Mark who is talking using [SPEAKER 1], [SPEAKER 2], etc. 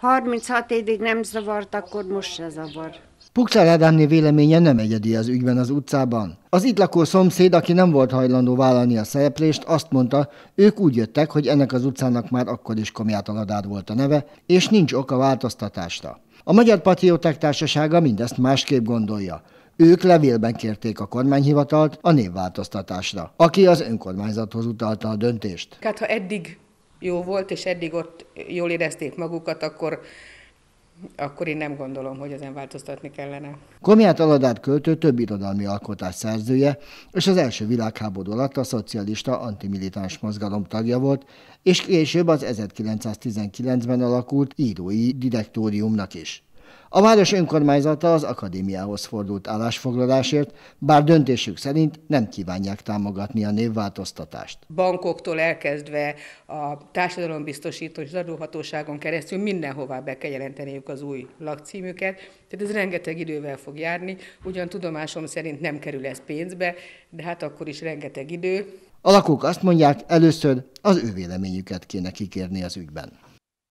[SPEAKER 1] 36 évig nem zavart, akkor most se zavar.
[SPEAKER 2] Pukcár Ádámné véleménye nem egyedi az ügyben az utcában. Az itt lakó szomszéd, aki nem volt hajlandó vállalni a szereplést, azt mondta, ők úgy jöttek, hogy ennek az utcának már akkor is komjátaladád volt a neve, és nincs oka változtatásra. A Magyar Patrióták Társasága mindezt másképp gondolja. Ők levélben kérték a kormányhivatalt a névváltoztatásra, aki az önkormányzathoz utalta a döntést.
[SPEAKER 1] Hát ha eddig jó volt, és eddig ott jól érezték magukat, akkor akkor én nem gondolom, hogy ezen változtatni kellene.
[SPEAKER 2] Komját Aladát költő több irodalmi alkotás szerzője, és az első világháború alatt a szocialista antimilitáns mozgalom tagja volt, és később az 1919-ben alakult írói direktóriumnak is. A város önkormányzata az akadémiához fordult állásfoglalásért, bár döntésük szerint nem kívánják támogatni a névváltoztatást.
[SPEAKER 1] Bankoktól elkezdve a társadalombiztosító és adóhatóságon keresztül mindenhová be kell jelenteniük az új lakcímüket, tehát ez rengeteg idővel fog járni, ugyan tudomásom szerint nem kerül ez pénzbe, de hát akkor is rengeteg idő.
[SPEAKER 2] A lakók azt mondják, először az ő véleményüket kéne kikérni az ügyben.